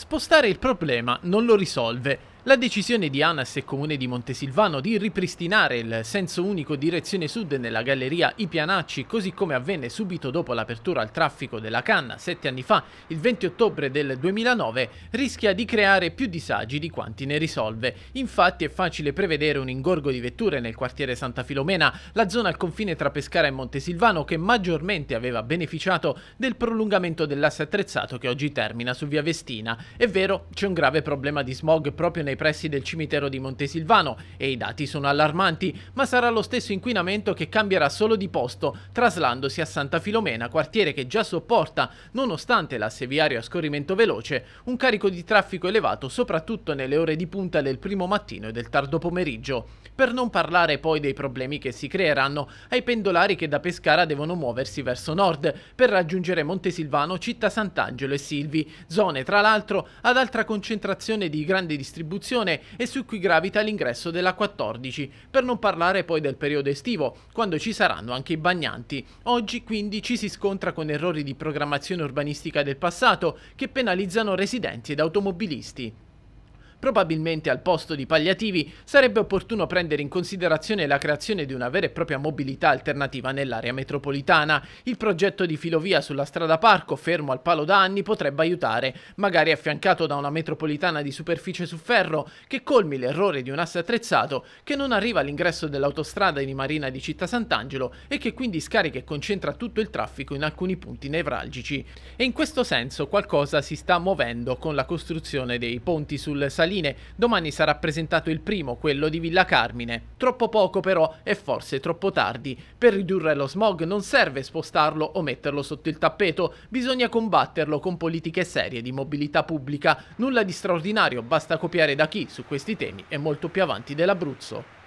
Spostare il problema non lo risolve, la decisione di ANAS e Comune di Montesilvano di ripristinare il senso unico direzione sud nella galleria I Pianacci, così come avvenne subito dopo l'apertura al traffico della canna sette anni fa, il 20 ottobre del 2009, rischia di creare più disagi di quanti ne risolve. Infatti è facile prevedere un ingorgo di vetture nel quartiere Santa Filomena, la zona al confine tra Pescara e Montesilvano che maggiormente aveva beneficiato del prolungamento dell'asse attrezzato che oggi termina su via Vestina. È vero, c'è un grave problema di smog proprio nel nei pressi del cimitero di Montesilvano e i dati sono allarmanti, ma sarà lo stesso inquinamento che cambierà solo di posto, traslandosi a Santa Filomena, quartiere che già sopporta, nonostante l'asse viario a scorrimento veloce, un carico di traffico elevato soprattutto nelle ore di punta del primo mattino e del tardo pomeriggio. Per non parlare poi dei problemi che si creeranno ai pendolari che da Pescara devono muoversi verso nord per raggiungere Montesilvano, Città Sant'Angelo e Silvi, zone tra l'altro ad alta concentrazione di grandi distribuzioni produzione e su cui gravita l'ingresso della 14, per non parlare poi del periodo estivo, quando ci saranno anche i bagnanti. Oggi quindi ci si scontra con errori di programmazione urbanistica del passato che penalizzano residenti ed automobilisti. Probabilmente al posto di palliativi sarebbe opportuno prendere in considerazione la creazione di una vera e propria mobilità alternativa nell'area metropolitana. Il progetto di filovia sulla strada parco, fermo al palo da anni, potrebbe aiutare, magari affiancato da una metropolitana di superficie su ferro che colmi l'errore di un asse attrezzato che non arriva all'ingresso dell'autostrada di Marina di Città Sant'Angelo e che quindi scarica e concentra tutto il traffico in alcuni punti nevralgici. E in questo senso qualcosa si sta muovendo con la costruzione dei ponti sul Salino Saline, domani sarà presentato il primo, quello di Villa Carmine. Troppo poco però e forse troppo tardi. Per ridurre lo smog non serve spostarlo o metterlo sotto il tappeto, bisogna combatterlo con politiche serie di mobilità pubblica. Nulla di straordinario, basta copiare da chi su questi temi è molto più avanti dell'Abruzzo.